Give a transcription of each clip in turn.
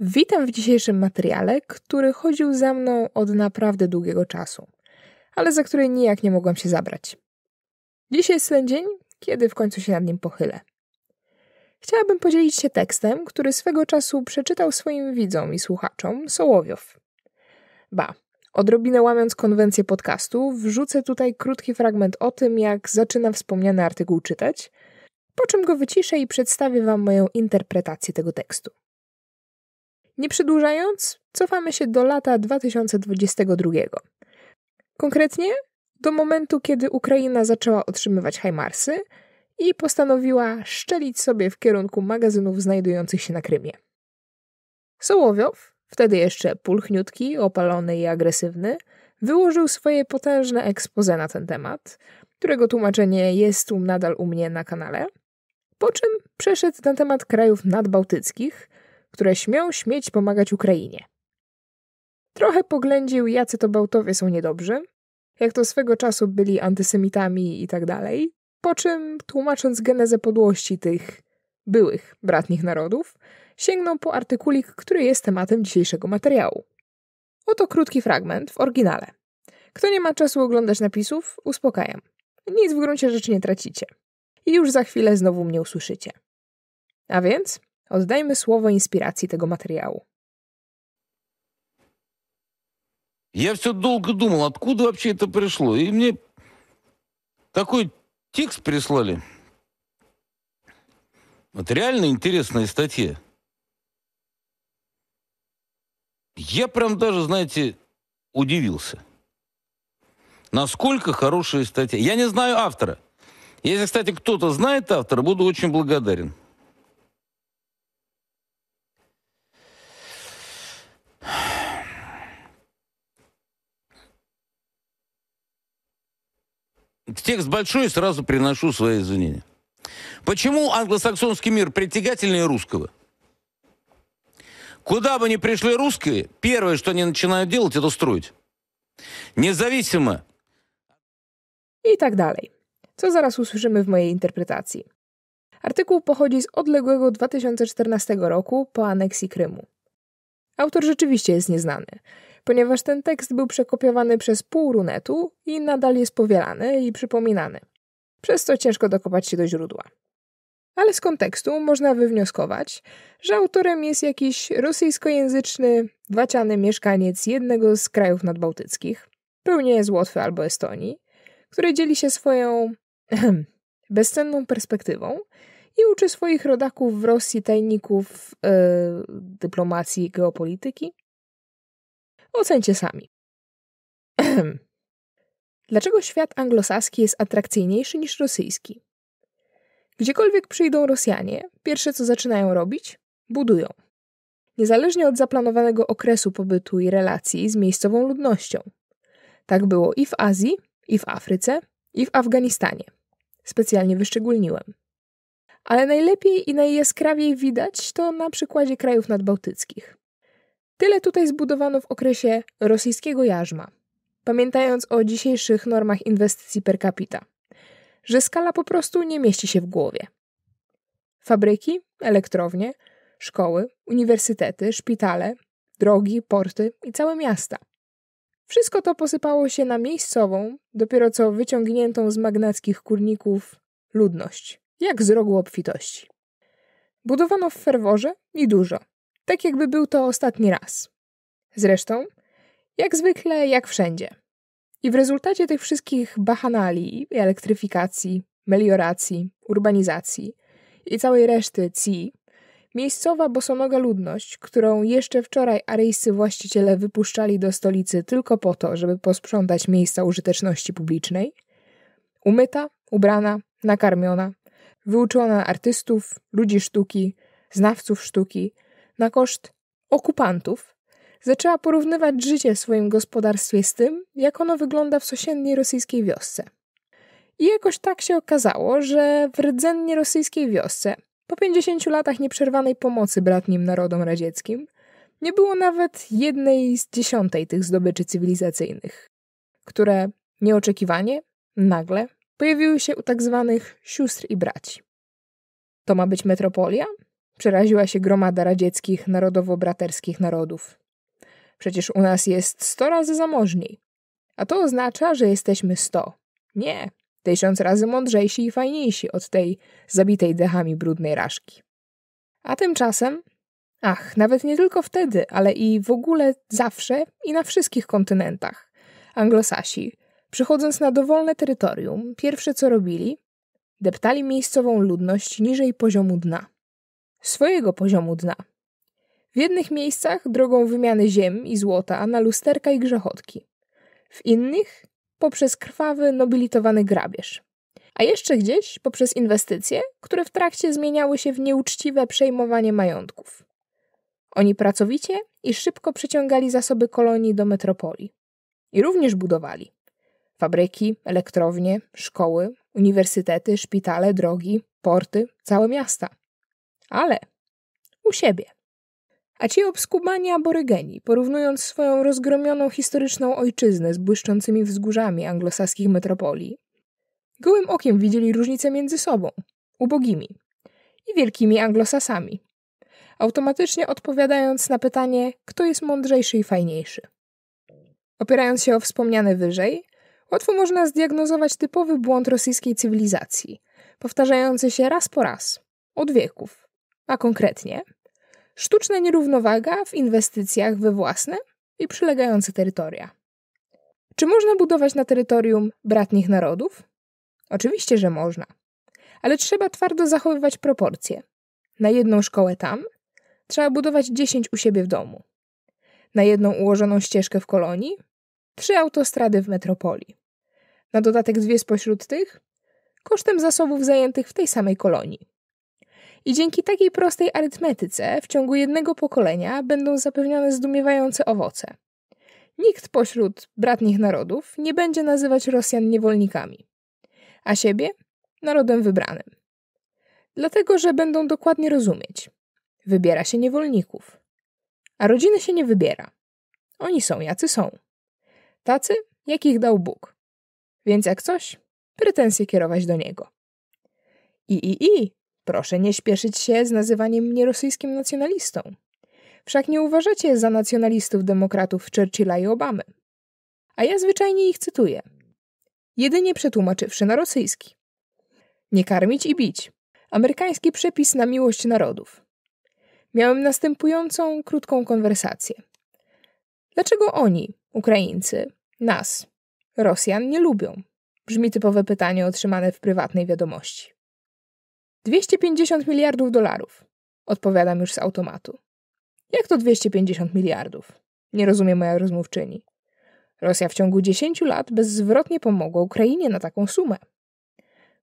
Witam w dzisiejszym materiale, który chodził za mną od naprawdę długiego czasu, ale za który nijak nie mogłam się zabrać. Dzisiaj jest ten dzień, kiedy w końcu się nad nim pochylę. Chciałabym podzielić się tekstem, który swego czasu przeczytał swoim widzom i słuchaczom Sołowiow. Ba, odrobinę łamiąc konwencję podcastu, wrzucę tutaj krótki fragment o tym, jak zaczyna wspomniany artykuł czytać, po czym go wyciszę i przedstawię Wam moją interpretację tego tekstu. Nie przedłużając, cofamy się do lata 2022. Konkretnie do momentu, kiedy Ukraina zaczęła otrzymywać Hajmarsy i postanowiła szczelić sobie w kierunku magazynów znajdujących się na Krymie. Sołowiow, wtedy jeszcze pulchniutki, opalony i agresywny, wyłożył swoje potężne ekspoze na ten temat, którego tłumaczenie jest tu nadal u mnie na kanale, po czym przeszedł na temat krajów nadbałtyckich – które śmią śmieć pomagać Ukrainie. Trochę poględził, jacy to Bałtowie są niedobrzy, jak to swego czasu byli antysemitami i tak dalej, po czym, tłumacząc genezę podłości tych byłych bratnich narodów, sięgnął po artykulik, który jest tematem dzisiejszego materiału. Oto krótki fragment w oryginale. Kto nie ma czasu oglądać napisów, uspokajam. Nic w gruncie rzeczy nie tracicie. I już za chwilę znowu mnie usłyszycie. A więc Oddajmy słowo inspiracji tego materiału. Я все долго думал, откуда вообще это пришло. И мне такой текст прислали. Вот реально интересная статья. Я прям даже, знаете, удивился. Насколько хорошая статья. Я не знаю автора. Если, кстати, кто-то знает автора, буду очень благодарен. Текст большой, сразу приношу свои извинения. Почему англосаксонский мир притягательнее русского? Куда бы ни пришли русские, первое, что они начинают делать, это строить. Независимо. I так dalej. Co зараз usłyszymy в mojej interpretacji. Артикул pochodzi z odległego 2014 roku по aneksji Krymu. Автор, rzeczywiście jest nieznany. ponieważ ten tekst był przekopiowany przez pół runetu i nadal jest powielany i przypominany, przez co ciężko dokopać się do źródła. Ale z kontekstu można wywnioskować, że autorem jest jakiś rosyjskojęzyczny, waciany mieszkaniec jednego z krajów nadbałtyckich, pełnie z Łotwy albo Estonii, który dzieli się swoją bezcenną perspektywą i uczy swoich rodaków w Rosji tajników yy, dyplomacji i geopolityki, Ocencie sami. Dlaczego świat anglosaski jest atrakcyjniejszy niż rosyjski? Gdziekolwiek przyjdą Rosjanie, pierwsze co zaczynają robić? Budują. Niezależnie od zaplanowanego okresu pobytu i relacji z miejscową ludnością. Tak było i w Azji, i w Afryce, i w Afganistanie. Specjalnie wyszczególniłem. Ale najlepiej i najjaskrawiej widać to na przykładzie krajów nadbałtyckich. Tyle tutaj zbudowano w okresie rosyjskiego jarzma, pamiętając o dzisiejszych normach inwestycji per capita, że skala po prostu nie mieści się w głowie. Fabryki, elektrownie, szkoły, uniwersytety, szpitale, drogi, porty i całe miasta. Wszystko to posypało się na miejscową, dopiero co wyciągniętą z magnackich kurników ludność, jak z rogu obfitości. Budowano w ferworze i dużo – tak jakby był to ostatni raz. Zresztą, jak zwykle, jak wszędzie. I w rezultacie tych wszystkich bachanalii, elektryfikacji, melioracji, urbanizacji i całej reszty CI, miejscowa bosonoga ludność, którą jeszcze wczoraj aryjscy właściciele wypuszczali do stolicy tylko po to, żeby posprzątać miejsca użyteczności publicznej, umyta, ubrana, nakarmiona, wyuczona artystów, ludzi sztuki, znawców sztuki – na koszt okupantów, zaczęła porównywać życie w swoim gospodarstwie z tym, jak ono wygląda w sąsiedniej rosyjskiej wiosce. I jakoś tak się okazało, że w rdzennie rosyjskiej wiosce, po 50 latach nieprzerwanej pomocy bratnim narodom radzieckim, nie było nawet jednej z dziesiątej tych zdobyczy cywilizacyjnych, które nieoczekiwanie, nagle, pojawiły się u tak zwanych sióstr i braci. To ma być metropolia? Przeraziła się gromada radzieckich, narodowo-braterskich narodów. Przecież u nas jest sto razy zamożniej. A to oznacza, że jesteśmy sto. Nie, tysiąc razy mądrzejsi i fajniejsi od tej zabitej dechami brudnej raszki. A tymczasem, ach, nawet nie tylko wtedy, ale i w ogóle zawsze i na wszystkich kontynentach, anglosasi, przychodząc na dowolne terytorium, pierwsze co robili, deptali miejscową ludność niżej poziomu dna swojego poziomu dna. W jednych miejscach drogą wymiany ziem i złota na lusterka i grzechotki, w innych poprzez krwawy, nobilitowany grabież, a jeszcze gdzieś poprzez inwestycje, które w trakcie zmieniały się w nieuczciwe przejmowanie majątków. Oni pracowicie i szybko przyciągali zasoby kolonii do metropolii. I również budowali. Fabryki, elektrownie, szkoły, uniwersytety, szpitale, drogi, porty, całe miasta – ale u siebie. A ci obskubani aborygeni, porównując swoją rozgromioną historyczną ojczyznę z błyszczącymi wzgórzami anglosaskich metropolii, gołym okiem widzieli różnice między sobą, ubogimi i wielkimi anglosasami, automatycznie odpowiadając na pytanie, kto jest mądrzejszy i fajniejszy. Opierając się o wspomniane wyżej, łatwo można zdiagnozować typowy błąd rosyjskiej cywilizacji, powtarzający się raz po raz, od wieków a konkretnie sztuczna nierównowaga w inwestycjach we własne i przylegające terytoria. Czy można budować na terytorium bratnich narodów? Oczywiście, że można, ale trzeba twardo zachowywać proporcje. Na jedną szkołę tam trzeba budować 10 u siebie w domu, na jedną ułożoną ścieżkę w kolonii, trzy autostrady w metropolii. Na dodatek dwie spośród tych kosztem zasobów zajętych w tej samej kolonii. I dzięki takiej prostej arytmetyce w ciągu jednego pokolenia będą zapewnione zdumiewające owoce. Nikt pośród bratnich narodów nie będzie nazywać Rosjan niewolnikami, a siebie narodem wybranym. Dlatego, że będą dokładnie rozumieć. Wybiera się niewolników, a rodziny się nie wybiera. Oni są jacy są. Tacy, jakich dał Bóg. Więc jak coś, pretensje kierować do niego. I, i, i, Proszę nie śpieszyć się z nazywaniem mnie rosyjskim nacjonalistą. Wszak nie uważacie za nacjonalistów demokratów Churchilla i Obamy. A ja zwyczajnie ich cytuję. Jedynie przetłumaczywszy na rosyjski. Nie karmić i bić. Amerykański przepis na miłość narodów. Miałem następującą krótką konwersację. Dlaczego oni, Ukraińcy, nas, Rosjan, nie lubią? Brzmi typowe pytanie otrzymane w prywatnej wiadomości. 250 miliardów dolarów, odpowiadam już z automatu. Jak to 250 miliardów? Nie rozumie moja rozmówczyni. Rosja w ciągu 10 lat bezzwrotnie pomogła Ukrainie na taką sumę.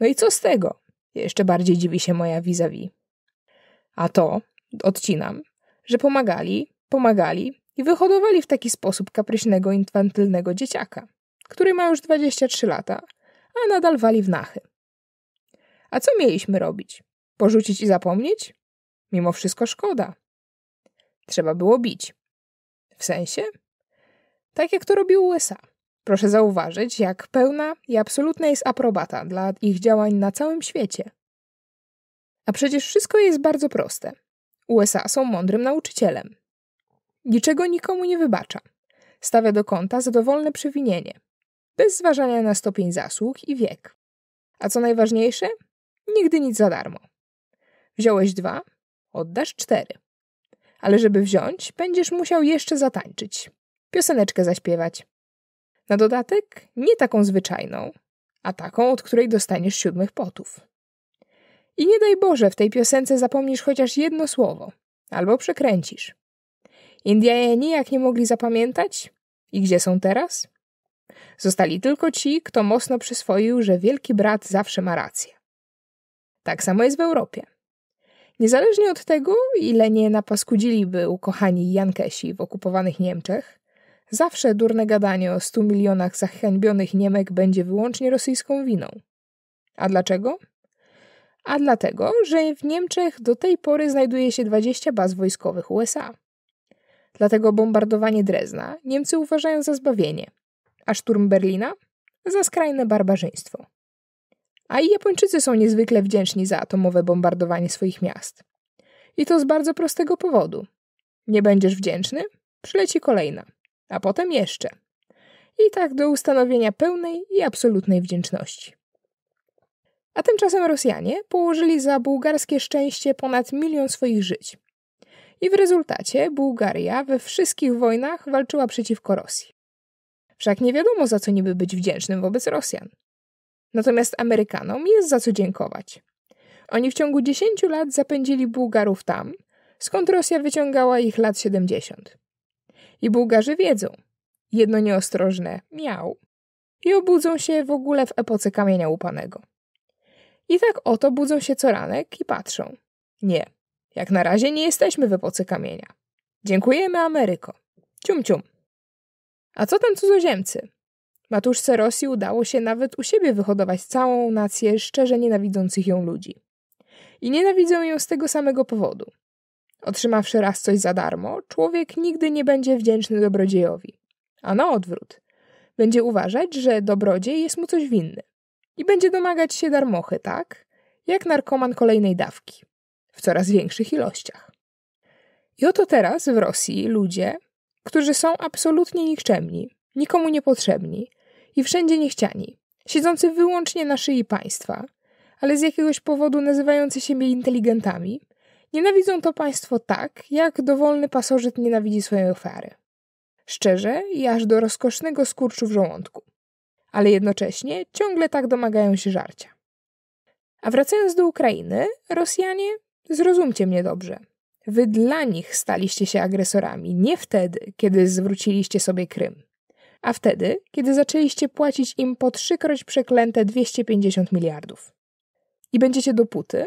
No i co z tego? Jeszcze bardziej dziwi się moja vis-a-vis. A to, odcinam, że pomagali, pomagali i wyhodowali w taki sposób kapryśnego, infantylnego dzieciaka, który ma już 23 lata, a nadal wali w nachy. A co mieliśmy robić? Porzucić i zapomnieć? Mimo wszystko szkoda. Trzeba było bić. W sensie? Tak jak to robił USA. Proszę zauważyć, jak pełna i absolutna jest aprobata dla ich działań na całym świecie. A przecież wszystko jest bardzo proste. USA są mądrym nauczycielem. Niczego nikomu nie wybacza. Stawia do konta za dowolne przewinienie, bez zważania na stopień zasług i wiek. A co najważniejsze, Nigdy nic za darmo. Wziąłeś dwa, oddasz cztery. Ale żeby wziąć, będziesz musiał jeszcze zatańczyć, pioseneczkę zaśpiewać. Na dodatek nie taką zwyczajną, a taką, od której dostaniesz siódmych potów. I nie daj Boże, w tej piosence zapomnisz chociaż jedno słowo, albo przekręcisz. Indianie nijak nie mogli zapamiętać? I gdzie są teraz? Zostali tylko ci, kto mocno przyswoił, że wielki brat zawsze ma rację. Tak samo jest w Europie. Niezależnie od tego, ile nie napaskudziliby ukochani Jankesi w okupowanych Niemczech, zawsze durne gadanie o 100 milionach zahańbionych Niemek będzie wyłącznie rosyjską winą. A dlaczego? A dlatego, że w Niemczech do tej pory znajduje się 20 baz wojskowych USA. Dlatego bombardowanie Drezna Niemcy uważają za zbawienie, a szturm Berlina za skrajne barbarzyństwo. A i Japończycy są niezwykle wdzięczni za atomowe bombardowanie swoich miast. I to z bardzo prostego powodu. Nie będziesz wdzięczny? Przyleci kolejna, a potem jeszcze. I tak do ustanowienia pełnej i absolutnej wdzięczności. A tymczasem Rosjanie położyli za bułgarskie szczęście ponad milion swoich żyć. I w rezultacie Bułgaria we wszystkich wojnach walczyła przeciwko Rosji. Wszak nie wiadomo, za co niby być wdzięcznym wobec Rosjan. Natomiast Amerykanom jest za co dziękować. Oni w ciągu 10 lat zapędzili Bułgarów tam, skąd Rosja wyciągała ich lat 70. I Bułgarzy wiedzą, jedno nieostrożne miał i obudzą się w ogóle w epoce kamienia łupanego. I tak oto budzą się co ranek i patrzą. Nie, jak na razie nie jesteśmy w epoce kamienia. Dziękujemy Ameryko. Cium cium. A co tam cudzoziemcy? Matuszce Rosji udało się nawet u siebie wyhodować całą nację szczerze nienawidzących ją ludzi. I nienawidzą ją z tego samego powodu. Otrzymawszy raz coś za darmo, człowiek nigdy nie będzie wdzięczny dobrodziejowi. A na odwrót. Będzie uważać, że dobrodziej jest mu coś winny. I będzie domagać się darmochy, tak? Jak narkoman kolejnej dawki. W coraz większych ilościach. I oto teraz w Rosji ludzie, którzy są absolutnie nikczemni, nikomu niepotrzebni, i wszędzie niechciani, siedzący wyłącznie na szyi państwa, ale z jakiegoś powodu nazywający siebie inteligentami, nienawidzą to państwo tak, jak dowolny pasożyt nienawidzi swojej ofiary. Szczerze i aż do rozkosznego skurczu w żołądku. Ale jednocześnie ciągle tak domagają się żarcia. A wracając do Ukrainy, Rosjanie, zrozumcie mnie dobrze. Wy dla nich staliście się agresorami, nie wtedy, kiedy zwróciliście sobie Krym a wtedy, kiedy zaczęliście płacić im po trzykroć przeklęte 250 miliardów. I będziecie dopóty,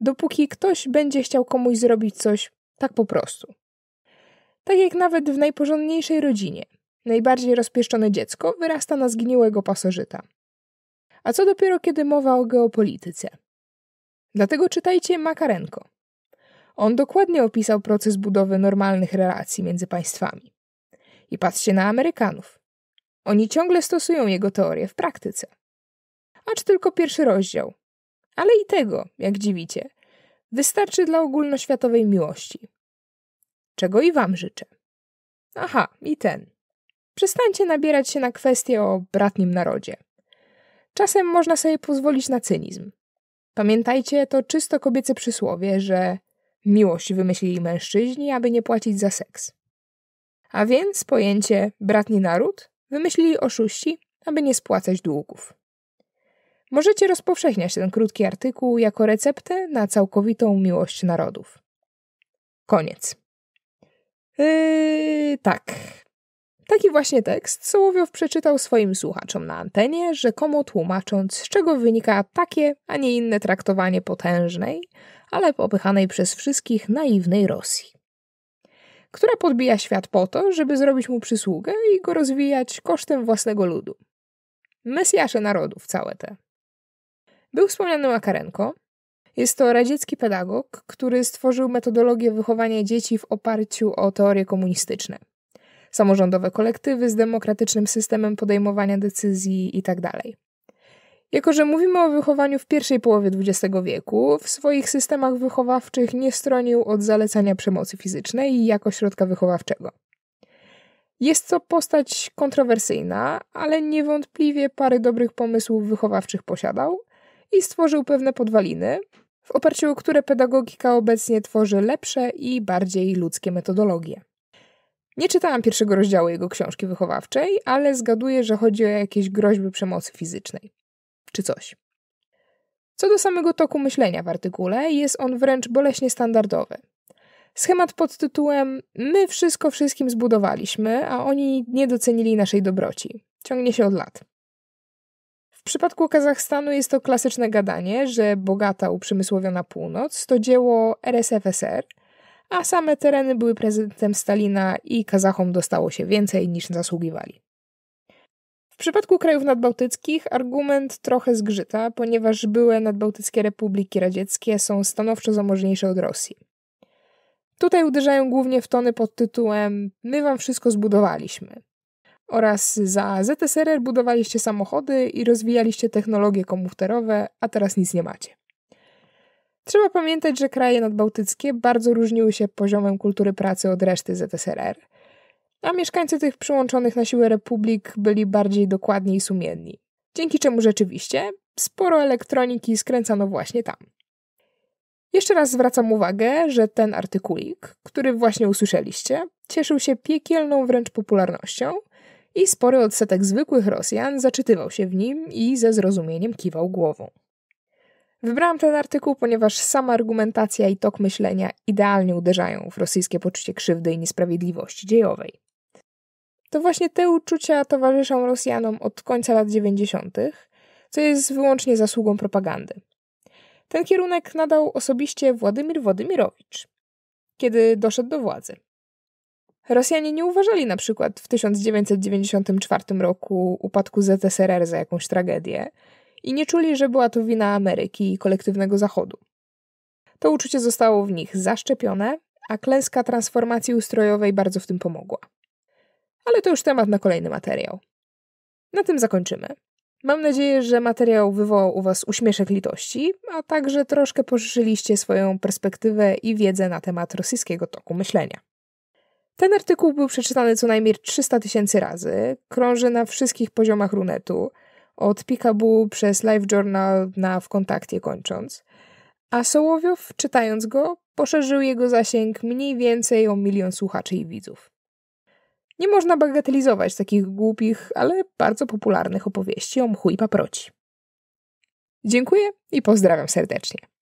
dopóki ktoś będzie chciał komuś zrobić coś tak po prostu. Tak jak nawet w najporządniejszej rodzinie, najbardziej rozpieszczone dziecko wyrasta na zgniłego pasożyta. A co dopiero kiedy mowa o geopolityce? Dlatego czytajcie Makarenko. On dokładnie opisał proces budowy normalnych relacji między państwami. I patrzcie na Amerykanów. Oni ciągle stosują jego teorię w praktyce. Acz tylko pierwszy rozdział. Ale i tego, jak dziwicie, wystarczy dla ogólnoświatowej miłości. Czego i wam życzę. Aha, i ten. Przestańcie nabierać się na kwestie o bratnim narodzie. Czasem można sobie pozwolić na cynizm. Pamiętajcie to czysto kobiece przysłowie, że miłość wymyślili mężczyźni, aby nie płacić za seks. A więc pojęcie bratni naród wymyślili oszuści, aby nie spłacać długów. Możecie rozpowszechniać ten krótki artykuł jako receptę na całkowitą miłość narodów. Koniec. Yy, tak. Taki właśnie tekst Sołowiow przeczytał swoim słuchaczom na antenie, rzekomo tłumacząc, z czego wynika takie, a nie inne traktowanie potężnej, ale popychanej przez wszystkich naiwnej Rosji która podbija świat po to, żeby zrobić mu przysługę i go rozwijać kosztem własnego ludu. Mesjasze narodów, całe te. Był wspomniany Makarenko. Jest to radziecki pedagog, który stworzył metodologię wychowania dzieci w oparciu o teorie komunistyczne. Samorządowe kolektywy z demokratycznym systemem podejmowania decyzji itd. Tak jako, że mówimy o wychowaniu w pierwszej połowie XX wieku, w swoich systemach wychowawczych nie stronił od zalecania przemocy fizycznej jako środka wychowawczego. Jest to postać kontrowersyjna, ale niewątpliwie parę dobrych pomysłów wychowawczych posiadał i stworzył pewne podwaliny, w oparciu o które pedagogika obecnie tworzy lepsze i bardziej ludzkie metodologie. Nie czytałam pierwszego rozdziału jego książki wychowawczej, ale zgaduję, że chodzi o jakieś groźby przemocy fizycznej czy coś. Co do samego toku myślenia w artykule, jest on wręcz boleśnie standardowy. Schemat pod tytułem My wszystko wszystkim zbudowaliśmy, a oni nie docenili naszej dobroci. Ciągnie się od lat. W przypadku Kazachstanu jest to klasyczne gadanie, że bogata uprzemysłowiona północ to dzieło RSFSR, a same tereny były prezydentem Stalina i Kazachom dostało się więcej niż zasługiwali. W przypadku krajów nadbałtyckich argument trochę zgrzyta, ponieważ były nadbałtyckie republiki radzieckie są stanowczo zamożniejsze od Rosji. Tutaj uderzają głównie w tony pod tytułem My wam wszystko zbudowaliśmy. Oraz za ZSRR budowaliście samochody i rozwijaliście technologie komputerowe, a teraz nic nie macie. Trzeba pamiętać, że kraje nadbałtyckie bardzo różniły się poziomem kultury pracy od reszty ZSRR – a mieszkańcy tych przyłączonych na siłę republik byli bardziej dokładni i sumienni. Dzięki czemu rzeczywiście sporo elektroniki skręcano właśnie tam. Jeszcze raz zwracam uwagę, że ten artykulik, który właśnie usłyszeliście, cieszył się piekielną wręcz popularnością i spory odsetek zwykłych Rosjan zaczytywał się w nim i ze zrozumieniem kiwał głową. Wybrałam ten artykuł, ponieważ sama argumentacja i tok myślenia idealnie uderzają w rosyjskie poczucie krzywdy i niesprawiedliwości dziejowej. To właśnie te uczucia towarzyszą Rosjanom od końca lat 90., co jest wyłącznie zasługą propagandy. Ten kierunek nadał osobiście Władimir Władimirowicz, kiedy doszedł do władzy. Rosjanie nie uważali na przykład w 1994 roku upadku ZSRR za jakąś tragedię i nie czuli, że była to wina Ameryki i kolektywnego Zachodu. To uczucie zostało w nich zaszczepione, a klęska transformacji ustrojowej bardzo w tym pomogła ale to już temat na kolejny materiał. Na tym zakończymy. Mam nadzieję, że materiał wywołał u Was uśmieszek litości, a także troszkę poszerzyliście swoją perspektywę i wiedzę na temat rosyjskiego toku myślenia. Ten artykuł był przeczytany co najmniej 300 tysięcy razy, krąży na wszystkich poziomach runetu, od Pikabu przez Live Journal na W Kontakcie kończąc, a Sołowiow, czytając go, poszerzył jego zasięg mniej więcej o milion słuchaczy i widzów. Nie można bagatelizować takich głupich, ale bardzo popularnych opowieści o mchu i paproci. Dziękuję i pozdrawiam serdecznie.